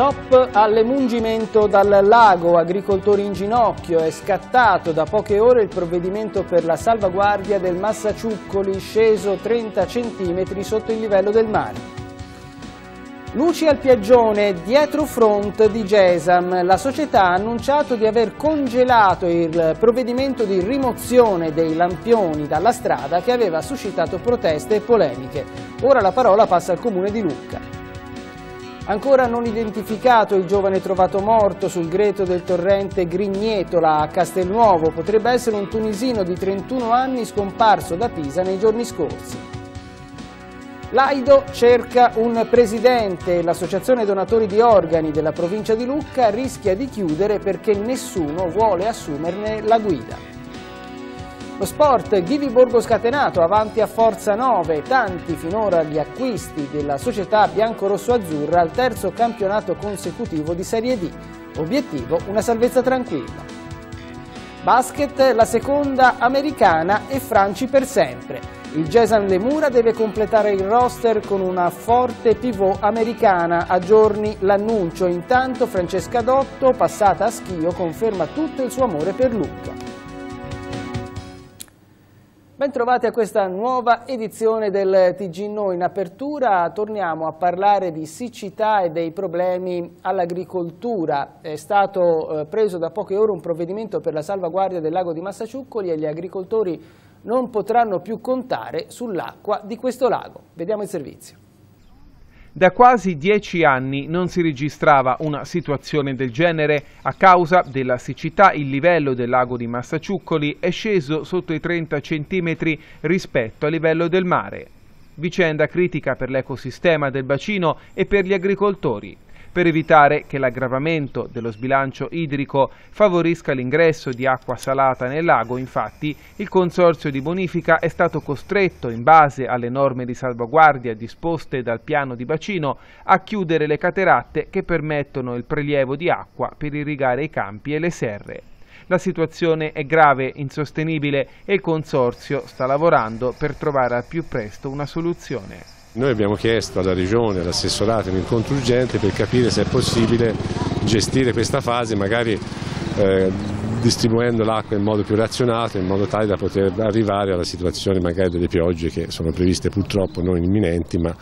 Stop all'emungimento dal lago, agricoltori in ginocchio, è scattato da poche ore il provvedimento per la salvaguardia del Massaciuccoli sceso 30 cm sotto il livello del mare. Luci al piaggione dietro front di Gesam. La società ha annunciato di aver congelato il provvedimento di rimozione dei lampioni dalla strada che aveva suscitato proteste e polemiche. Ora la parola passa al comune di Lucca. Ancora non identificato il giovane trovato morto sul greto del torrente Grignetola a Castelnuovo potrebbe essere un tunisino di 31 anni scomparso da Pisa nei giorni scorsi. L'AIDO cerca un presidente. L'associazione donatori di organi della provincia di Lucca rischia di chiudere perché nessuno vuole assumerne la guida. Lo sport, Ghivi Borgo scatenato, avanti a Forza 9, tanti finora gli acquisti della società bianco-rosso-azzurra al terzo campionato consecutivo di Serie D. Obiettivo, una salvezza tranquilla. Basket, la seconda americana e Franci per sempre. Il Jason Lemura deve completare il roster con una forte pivot americana. A giorni l'annuncio, intanto Francesca Dotto, passata a Schio, conferma tutto il suo amore per Luca. Bentrovati a questa nuova edizione del TG Noi. In apertura torniamo a parlare di siccità e dei problemi all'agricoltura. È stato eh, preso da poche ore un provvedimento per la salvaguardia del lago di Massaciuccoli e gli agricoltori non potranno più contare sull'acqua di questo lago. Vediamo il servizio. Da quasi dieci anni non si registrava una situazione del genere. A causa della siccità il livello del lago di Massaciuccoli è sceso sotto i 30 cm rispetto al livello del mare. Vicenda critica per l'ecosistema del bacino e per gli agricoltori per evitare che l'aggravamento dello sbilancio idrico favorisca l'ingresso di acqua salata nel lago. Infatti il Consorzio di Bonifica è stato costretto, in base alle norme di salvaguardia disposte dal piano di bacino, a chiudere le cateratte che permettono il prelievo di acqua per irrigare i campi e le serre. La situazione è grave, insostenibile e il Consorzio sta lavorando per trovare al più presto una soluzione. Noi abbiamo chiesto alla Regione, all'assessorato, un incontro urgente per capire se è possibile gestire questa fase magari eh, distribuendo l'acqua in modo più razionato in modo tale da poter arrivare alla situazione magari delle piogge che sono previste purtroppo non imminenti ma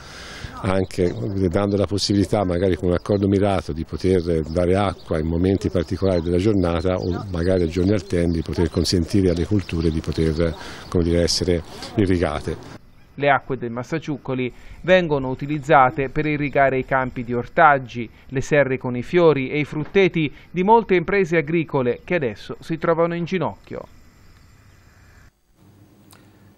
anche dando la possibilità magari con un accordo mirato di poter dare acqua in momenti particolari della giornata o magari a giorni alterni di poter consentire alle culture di poter dire, essere irrigate. Le acque del Massaciuccoli vengono utilizzate per irrigare i campi di ortaggi, le serre con i fiori e i frutteti di molte imprese agricole che adesso si trovano in ginocchio.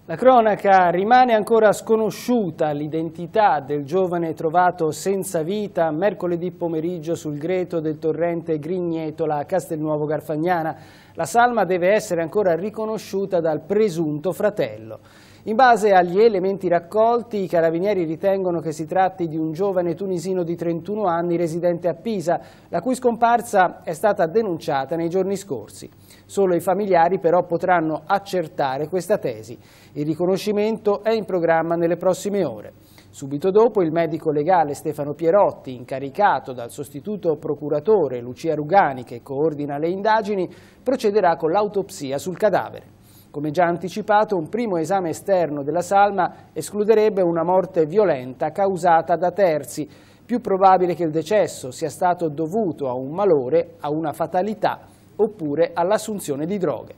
La cronaca rimane ancora sconosciuta l'identità del giovane trovato senza vita mercoledì pomeriggio sul greto del torrente Grignetola a Castelnuovo Garfagnana. La salma deve essere ancora riconosciuta dal presunto fratello. In base agli elementi raccolti, i carabinieri ritengono che si tratti di un giovane tunisino di 31 anni residente a Pisa, la cui scomparsa è stata denunciata nei giorni scorsi. Solo i familiari però potranno accertare questa tesi. Il riconoscimento è in programma nelle prossime ore. Subito dopo il medico legale Stefano Pierotti, incaricato dal sostituto procuratore Lucia Rugani che coordina le indagini, procederà con l'autopsia sul cadavere. Come già anticipato, un primo esame esterno della salma escluderebbe una morte violenta causata da terzi, più probabile che il decesso sia stato dovuto a un malore, a una fatalità oppure all'assunzione di droghe.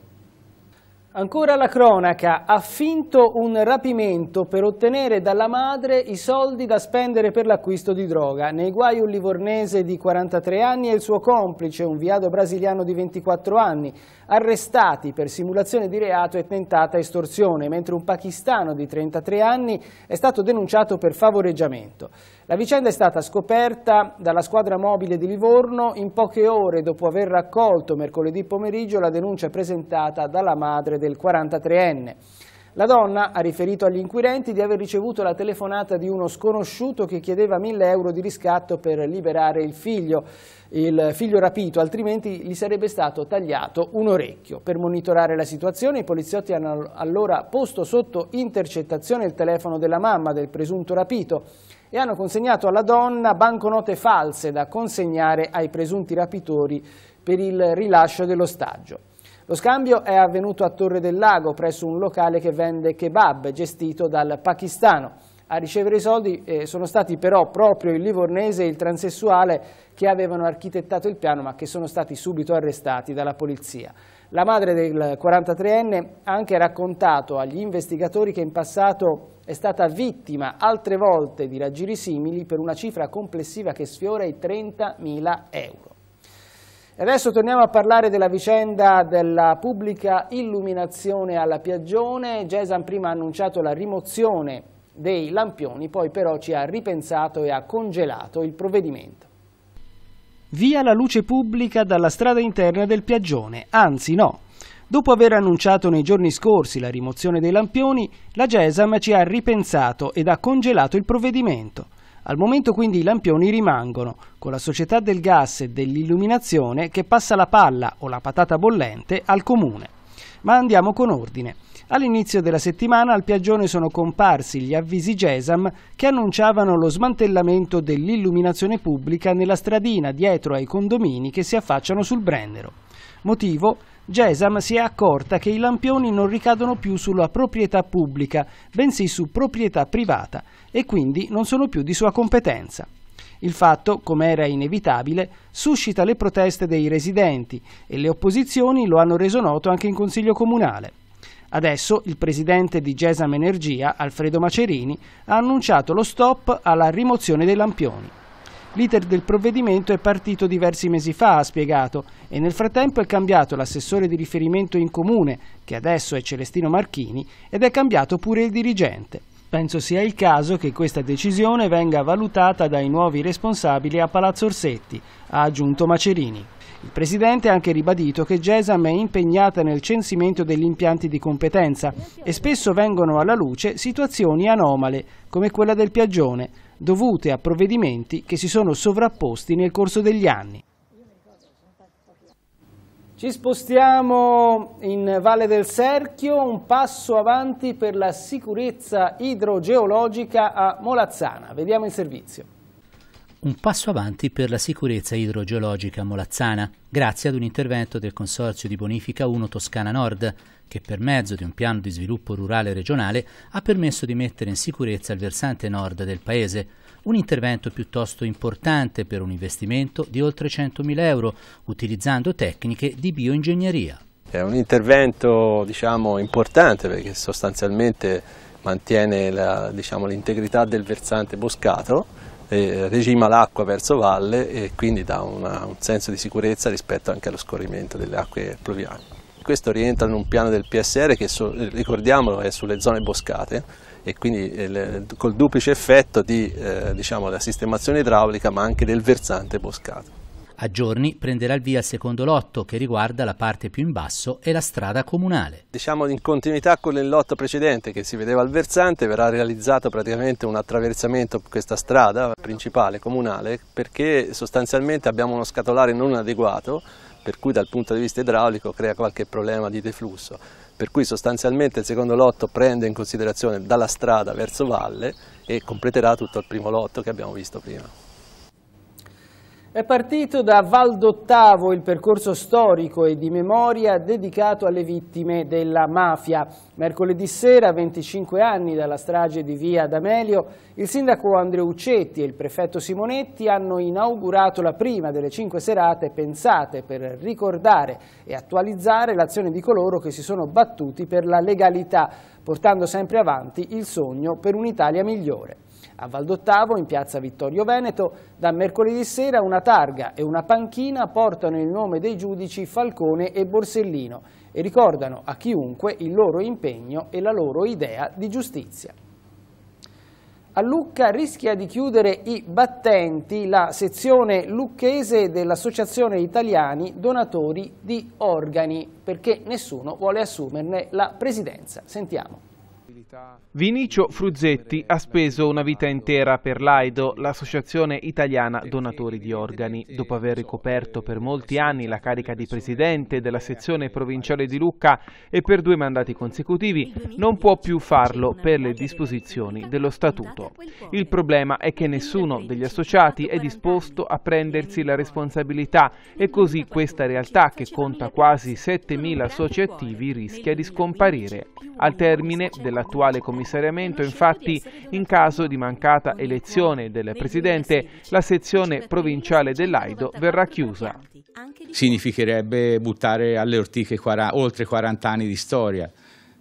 Ancora la cronaca, ha finto un rapimento per ottenere dalla madre i soldi da spendere per l'acquisto di droga. Nei guai un livornese di 43 anni e il suo complice, un viado brasiliano di 24 anni, arrestati per simulazione di reato e tentata estorsione, mentre un pakistano di 33 anni è stato denunciato per favoreggiamento. La vicenda è stata scoperta dalla squadra mobile di Livorno in poche ore dopo aver raccolto mercoledì pomeriggio la denuncia presentata dalla madre del 43enne. La donna ha riferito agli inquirenti di aver ricevuto la telefonata di uno sconosciuto che chiedeva 1000 euro di riscatto per liberare il figlio, il figlio rapito, altrimenti gli sarebbe stato tagliato un orecchio. Per monitorare la situazione i poliziotti hanno allora posto sotto intercettazione il telefono della mamma del presunto rapito e hanno consegnato alla donna banconote false da consegnare ai presunti rapitori per il rilascio dell'ostaggio. Lo scambio è avvenuto a Torre del Lago presso un locale che vende kebab gestito dal pakistano. A ricevere i soldi eh, sono stati però proprio il livornese e il transessuale che avevano architettato il piano ma che sono stati subito arrestati dalla polizia. La madre del 43enne ha anche raccontato agli investigatori che in passato è stata vittima altre volte di raggiri simili per una cifra complessiva che sfiora i 30.000 euro. Adesso torniamo a parlare della vicenda della pubblica illuminazione alla Piaggione. Gesan prima ha annunciato la rimozione dei lampioni, poi però ci ha ripensato e ha congelato il provvedimento. Via la luce pubblica dalla strada interna del Piaggione, anzi no, Dopo aver annunciato nei giorni scorsi la rimozione dei lampioni, la GESAM ci ha ripensato ed ha congelato il provvedimento. Al momento quindi i lampioni rimangono, con la società del gas e dell'illuminazione che passa la palla o la patata bollente al comune. Ma andiamo con ordine. All'inizio della settimana al piaggione sono comparsi gli avvisi Gesam che annunciavano lo smantellamento dell'illuminazione pubblica nella stradina dietro ai condomini che si affacciano sul Brennero. Motivo? Gesam si è accorta che i lampioni non ricadono più sulla proprietà pubblica, bensì su proprietà privata e quindi non sono più di sua competenza. Il fatto, come era inevitabile, suscita le proteste dei residenti e le opposizioni lo hanno reso noto anche in Consiglio Comunale. Adesso il presidente di Gesam Energia, Alfredo Macerini, ha annunciato lo stop alla rimozione dei lampioni. L'iter del provvedimento è partito diversi mesi fa, ha spiegato, e nel frattempo è cambiato l'assessore di riferimento in comune, che adesso è Celestino Marchini, ed è cambiato pure il dirigente. Penso sia il caso che questa decisione venga valutata dai nuovi responsabili a Palazzo Orsetti, ha aggiunto Macerini. Il Presidente ha anche ribadito che Gesam è impegnata nel censimento degli impianti di competenza e spesso vengono alla luce situazioni anomale, come quella del piagione, dovute a provvedimenti che si sono sovrapposti nel corso degli anni. Ci spostiamo in Valle del Serchio, un passo avanti per la sicurezza idrogeologica a Molazzana. Vediamo il servizio un passo avanti per la sicurezza idrogeologica molazzana, grazie ad un intervento del Consorzio di Bonifica 1 Toscana Nord, che per mezzo di un piano di sviluppo rurale regionale ha permesso di mettere in sicurezza il versante nord del paese, un intervento piuttosto importante per un investimento di oltre 100.000 euro, utilizzando tecniche di bioingegneria. È un intervento diciamo, importante perché sostanzialmente mantiene diciamo, l'integrità diciamo, del versante boscato eh, regima l'acqua verso valle e quindi dà una, un senso di sicurezza rispetto anche allo scorrimento delle acque pluviali. Questo rientra in un piano del PSR che, so, ricordiamolo, è sulle zone boscate e quindi il, eh, col duplice effetto di, eh, diciamo, la sistemazione idraulica ma anche del versante boscato. A giorni prenderà il via il secondo lotto che riguarda la parte più in basso e la strada comunale. Diciamo in continuità con il lotto precedente che si vedeva al versante verrà realizzato praticamente un attraversamento per questa strada principale comunale perché sostanzialmente abbiamo uno scatolare non adeguato per cui dal punto di vista idraulico crea qualche problema di deflusso. Per cui sostanzialmente il secondo lotto prende in considerazione dalla strada verso valle e completerà tutto il primo lotto che abbiamo visto prima. È partito da Valdottavo il percorso storico e di memoria dedicato alle vittime della mafia. Mercoledì sera, 25 anni dalla strage di Via D'Amelio, il sindaco Andreuccetti e il prefetto Simonetti hanno inaugurato la prima delle cinque serate pensate per ricordare e attualizzare l'azione di coloro che si sono battuti per la legalità, portando sempre avanti il sogno per un'Italia migliore. A Valdottavo, in piazza Vittorio Veneto, da mercoledì sera una targa e una panchina portano il nome dei giudici Falcone e Borsellino e ricordano a chiunque il loro impegno e la loro idea di giustizia. A Lucca rischia di chiudere i battenti la sezione lucchese dell'Associazione Italiani Donatori di Organi perché nessuno vuole assumerne la presidenza. Sentiamo. Vinicio Fruzzetti ha speso una vita intera per l'AIDO, l'associazione italiana donatori di organi, dopo aver ricoperto per molti anni la carica di presidente della sezione provinciale di Lucca e per due mandati consecutivi, non può più farlo per le disposizioni dello statuto. Il problema è che nessuno degli associati è disposto a prendersi la responsabilità e così questa realtà che conta quasi 7.000 soci attivi rischia di scomparire. Al termine dell'attuale eventuale commissariamento, infatti, in caso di mancata elezione del Presidente, la sezione provinciale dell'Aido verrà chiusa. Significherebbe buttare alle ortiche oltre 40 anni di storia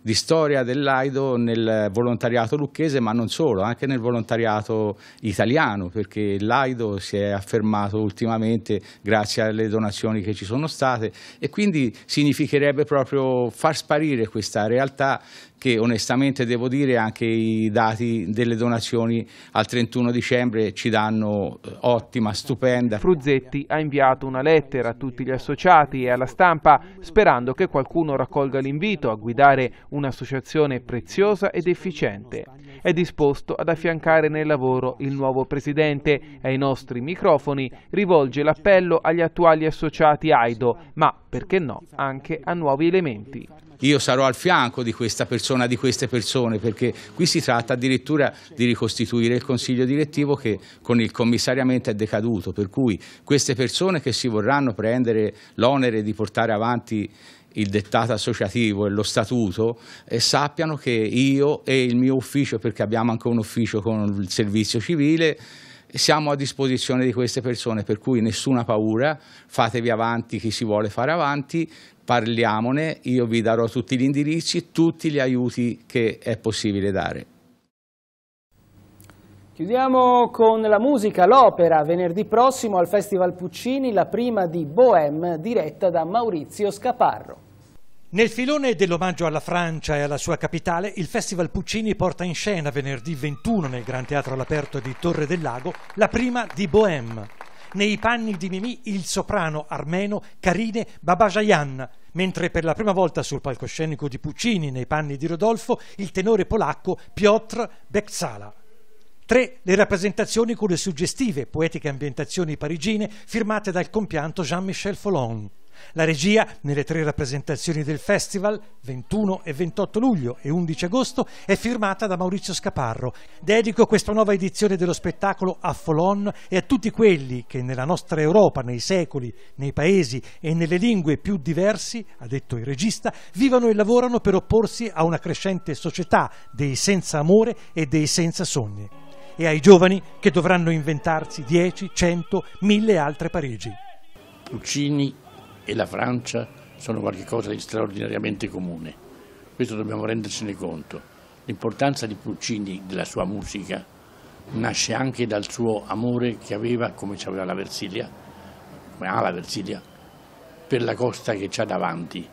di storia dell'Aido nel volontariato lucchese, ma non solo, anche nel volontariato italiano, perché l'Aido si è affermato ultimamente grazie alle donazioni che ci sono state e quindi significherebbe proprio far sparire questa realtà che onestamente devo dire anche i dati delle donazioni al 31 dicembre ci danno eh, ottima, stupenda. Fruzzetti ha inviato una lettera a tutti gli associati e alla stampa sperando che qualcuno raccolga l'invito a guidare un'associazione preziosa ed efficiente. È disposto ad affiancare nel lavoro il nuovo presidente e ai nostri microfoni rivolge l'appello agli attuali associati AIDO, ma perché no anche a nuovi elementi io sarò al fianco di questa persona, di queste persone, perché qui si tratta addirittura di ricostituire il consiglio direttivo che con il commissariamento è decaduto, per cui queste persone che si vorranno prendere l'onere di portare avanti il dettato associativo e lo statuto eh, sappiano che io e il mio ufficio, perché abbiamo anche un ufficio con il servizio civile, siamo a disposizione di queste persone, per cui nessuna paura, fatevi avanti chi si vuole fare avanti, parliamone, io vi darò tutti gli indirizzi, tutti gli aiuti che è possibile dare. Chiudiamo con la musica, l'opera, venerdì prossimo al Festival Puccini, la prima di Bohème diretta da Maurizio Scaparro. Nel filone dell'omaggio alla Francia e alla sua capitale, il Festival Puccini porta in scena venerdì 21 nel Gran Teatro all'Aperto di Torre del Lago la prima di Bohème. Nei panni di Mimì il soprano armeno Karine Babajayan, mentre per la prima volta sul palcoscenico di Puccini nei panni di Rodolfo il tenore polacco Piotr Beksala. Tre le rappresentazioni con le suggestive poetiche ambientazioni parigine firmate dal compianto Jean-Michel Follon. La regia nelle tre rappresentazioni del festival, 21 e 28 luglio e 11 agosto, è firmata da Maurizio Scaparro. Dedico questa nuova edizione dello spettacolo a Folon e a tutti quelli che nella nostra Europa, nei secoli, nei paesi e nelle lingue più diversi, ha detto il regista, vivono e lavorano per opporsi a una crescente società dei senza amore e dei senza sogni. E ai giovani che dovranno inventarsi 10, 100, 1000 altre Parigi. Puccini e la Francia sono qualcosa di straordinariamente comune. Questo dobbiamo rendercene conto. L'importanza di Puccini, della sua musica, nasce anche dal suo amore che aveva, come aveva la Versilia, come ha la Versilia, per la costa che c'ha davanti.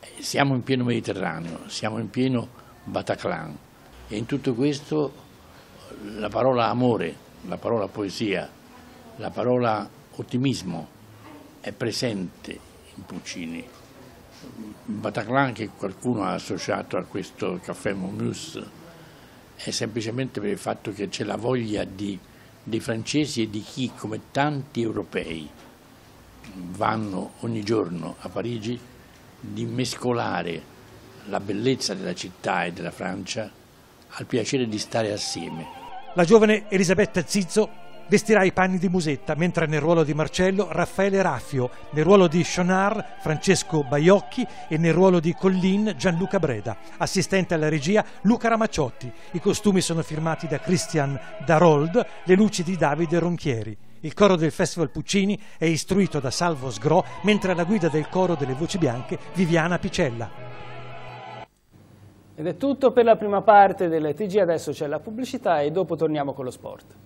Eh, siamo in pieno Mediterraneo, siamo in pieno Bataclan e in tutto questo la parola amore, la parola poesia, la parola ottimismo, è presente in Puccini. Bataclan che qualcuno ha associato a questo caffè Momus è semplicemente per il fatto che c'è la voglia di, dei francesi e di chi, come tanti europei, vanno ogni giorno a Parigi, di mescolare la bellezza della città e della Francia al piacere di stare assieme. La giovane Elisabetta Zizzo vestirà i panni di Musetta, mentre nel ruolo di Marcello Raffaele Raffio, nel ruolo di Schonar Francesco Baiocchi e nel ruolo di Collin Gianluca Breda. Assistente alla regia Luca Ramacciotti. I costumi sono firmati da Christian Darold, le luci di Davide Ronchieri. Il coro del Festival Puccini è istruito da Salvo Sgro, mentre alla guida del coro delle voci bianche Viviana Picella. Ed è tutto per la prima parte delle TG, adesso c'è la pubblicità e dopo torniamo con lo sport.